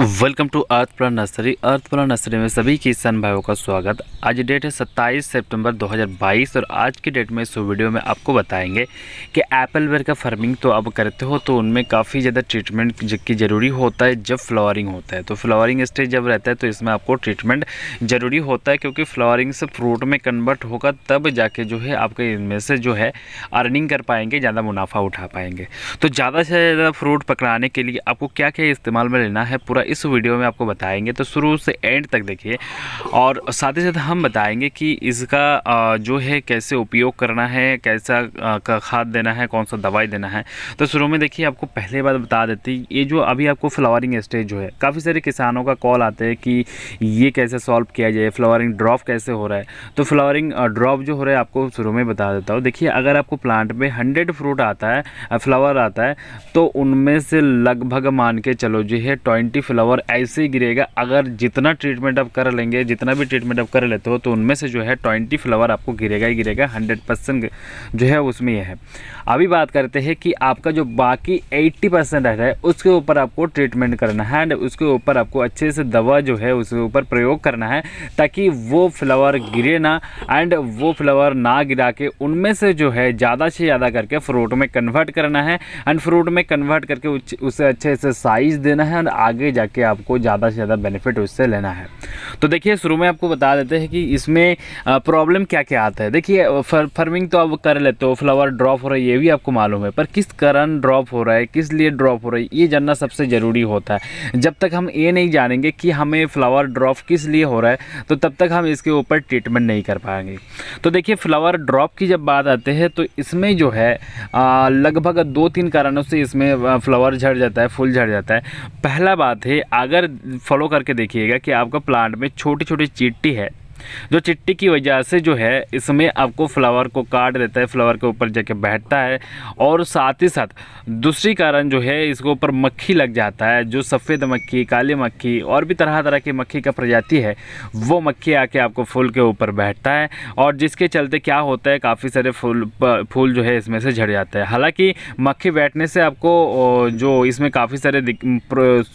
welcome to Earth Plan Nursery Earth Plan Nursery में सभी किसान भाइयों का स्वागत आज डेट है 27 सितंबर 2022 और आज की डेट में इस वीडियो में आपको बताएंगे कि एप्पल वेयर का फार्मिंग तो आप करते हो तो उनमें काफ़ी ज़्यादा ट्रीटमेंट की ज़रूरी होता है जब फ्लावरिंग होता है तो फ्लावरिंग स्टेज जब रहता है तो इसमें आपको ट्रीटमेंट ज़रूरी होता है क्योंकि फ्लावरिंग से फ्रूट में कन्वर्ट होगा तब जाके जो है आपके इनमें से जो है अर्निंग कर पाएंगे ज़्यादा मुनाफा उठा पाएंगे तो ज़्यादा से ज़्यादा फ्रूट पकड़ाने के लिए आपको क्या क्या इस्तेमाल में लेना है पूरा पूरा इस वीडियो में आपको बताएंगे तो शुरू से एंड तक देखिए और साथ ही साथ हम बताएंगे कि इसका जो है कैसे उपयोग करना है कैसा खाद देना है कौन सा दवाई देना है तो शुरू में देखिए आपको पहले बात बता देती ये जो अभी आपको फ्लावरिंग स्टेज जो है काफ़ी सारे किसानों का कॉल आते हैं कि ये कैसे सॉल्व किया जाए फ्लावरिंग ड्रॉप कैसे हो रहा है तो फ्लावरिंग ड्रॉप जो हो रहा है आपको शुरू में बता देता हूँ देखिए अगर आपको प्लांट में हंड्रेड फ्रूट आता है फ्लावर आता है तो उनमें से लगभग मान के चलो जो है ट्वेंटी फ्लावर ऐसे ही गिरेगा अगर जितना ट्रीटमेंट आप कर लेंगे जितना भी ट्रीटमेंट आप कर लेते हो तो उनमें से जो है ट्वेंटी फ्लावर आपको गिरेगा ही गिरेगा हंड्रेड परसेंट जो है उसमें यह है अभी बात करते हैं कि आपका जो बाकी एट्टी परसेंट है उसके ऊपर आपको ट्रीटमेंट करना है एंड उसके ऊपर आपको अच्छे से दवा जो है उसके ऊपर प्रयोग करना है ताकि वो फ्लावर गिरे ना एंड वो फ्लावर ना गिरा के उनमें से जो है ज़्यादा से ज़्यादा करके फ्रूट में कन्वर्ट करना है एंड फ्रूट में कन्वर्ट करके उसे अच्छे से साइज़ देना है एंड आगे जाके आपको ज़्यादा से ज़्यादा बेनिफिट उससे लेना है तो देखिए शुरू में आपको बता देते हैं कि इसमें प्रॉब्लम क्या क्या आता है देखिए फर्मिंग तो आप कर लेते हो फ्लावर ड्रॉप हो रहा है ये भी आपको मालूम है पर किस कारण ड्रॉप हो रहा है किस लिए ड्रॉप हो रही है ये जानना सबसे ज़रूरी होता है जब तक हम ये नहीं जानेंगे कि हमें फ्लावर ड्रॉप किस लिए हो रहा है तो तब तक हम इसके ऊपर ट्रीटमेंट नहीं कर पाएंगे तो देखिए फ्लावर ड्रॉप की जब बात आते हैं तो इसमें जो है लगभग दो तीन कारणों से इसमें फ्लावर झड़ जाता है फूल झड़ जाता है पहला बात बात है अगर फॉलो करके देखिएगा कि आपका प्लांट में छोटी छोटी चीटी है जो चिट्टी की वजह से जो है इसमें आपको फ्लावर को काट देता है फ्लावर के ऊपर जाके बैठता है और साथ ही साथ दूसरी कारण जो है इसके ऊपर मक्खी लग जाता है जो सफ़ेद मक्खी काली मक्खी और भी तरह तरह की मक्खी का प्रजाति है वो मक्खी आके आपको फूल के ऊपर बैठता है और जिसके चलते क्या होता है काफ़ी सारे फूल फूल जो है इसमें से झड़ जाता है हालाँकि मक्खी बैठने से आपको जो इसमें काफ़ी सारे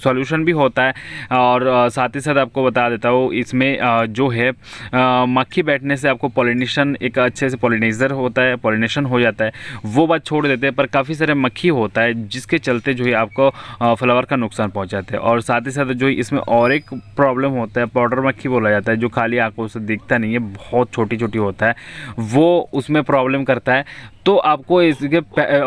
सॉल्यूशन भी होता है और साथ ही साथ आपको बता देता हूँ इसमें जो है मक्खी बैठने से आपको पॉलिनेशन एक अच्छे से पॉलिनेजर होता है पॉलिनेशन हो जाता है वो बात छोड़ देते हैं पर काफ़ी सारे मक्खी होता है जिसके चलते जो है आपको फ्लावर का नुकसान पहुँचाते हैं और साथ ही साथ जो है इसमें और एक प्रॉब्लम होता है पाउडर मक्खी बोला जाता है जो खाली आँखों से दिखता नहीं है बहुत छोटी छोटी होता है वो उसमें प्रॉब्लम करता है तो आपको इसके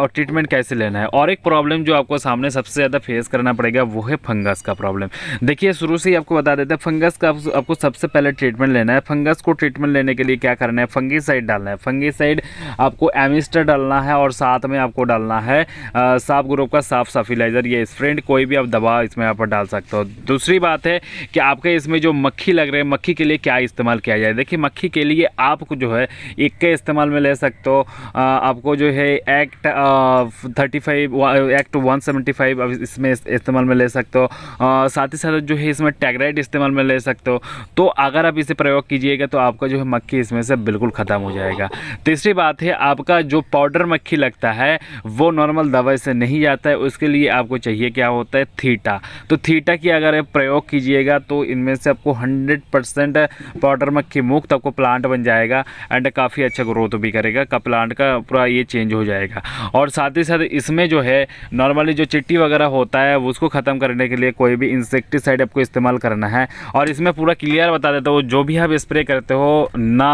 ट्रीटमेंट कैसे लेना है और एक प्रॉब्लम जो आपको सामने सबसे ज़्यादा फेस करना पड़ेगा वो है फंगस का प्रॉब्लम देखिए शुरू से ही आपको बता देते हैं फंगस का आपको सबसे पहले ट्रीटमेंट लेना है फंगस को ट्रीटमेंट लेने के लिए क्या करना है फंगी साइड डालना है फंगी साइड आपको एमिस्टर डालना है और साथ में आपको डालना है साफ ग्रुप का साफ सफिलाइज़र ये स्प्रेंड कोई भी आप दवा इसमें आप डाल सकते हो दूसरी बात है कि आपके इसमें जो मक्खी लग रहे हैं मक्खी के लिए क्या इस्तेमाल किया जाए देखिए मक्खी के लिए आप जो है के इस्तेमाल में ले सकते हो आपको जो है act thirty five act one seventy five अब इसमें इस्तेमाल में ले सकते हो uh, साथ ही साथ जो है इसमें टैगराइट इस्तेमाल में ले सकते हो तो अगर आप इसे प्रयोग कीजिएगा तो आपका जो है मक्खी इसमें से बिल्कुल ख़त्म हो जाएगा तीसरी बात है आपका जो पाउडर मक्खी लगता है वो नॉर्मल दवाई से नहीं जाता है उसके लिए आपको चाहिए क्या होता है थीटा तो थीटा की अगर आप प्रयोग कीजिएगा तो इनमें से आपको हंड्रेड परसेंट पाउडर मक्खी मुक्त आपको प्लांट बन जाएगा एंड काफ़ी अच्छा ग्रोथ भी करेगा का प्लांट का पूरा ये चेंज हो जाएगा और साथ ही साथ इसमें जो है नॉर्मली जो चिट्टी वगैरह होता है उसको ख़त्म करने के लिए कोई भी इंसेक्टिसाइड आपको इस्तेमाल करना है और इसमें पूरा क्लियर बता देता हूँ जो भी आप स्प्रे करते हो ना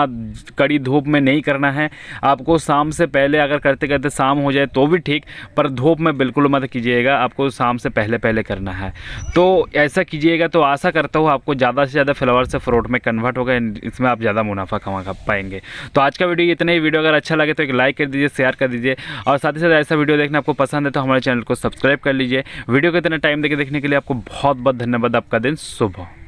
कड़ी धूप में नहीं करना है आपको शाम से पहले अगर करते करते शाम हो जाए तो भी ठीक पर धूप में बिल्कुल मत कीजिएगा आपको शाम से पहले पहले करना है तो ऐसा कीजिएगा तो आशा करता हूँ आपको ज़्यादा से ज़्यादा फ्लावर से फ्रूट में कन्वर्ट होगा इसमें आप ज़्यादा मुनाफा कमा पाएंगे तो आज का वीडियो इतना ही वीडियो अगर अच्छा लगे तो एक लाइक कर दीजिए शेयर कर दीजिए और साथ ही साथ ऐसा वीडियो देखना आपको पसंद है तो हमारे चैनल को सब्सक्राइब कर लीजिए वीडियो को इतना टाइम देकर देखने के लिए आपको बहुत बहुत धन्यवाद आपका दिन शुभ हो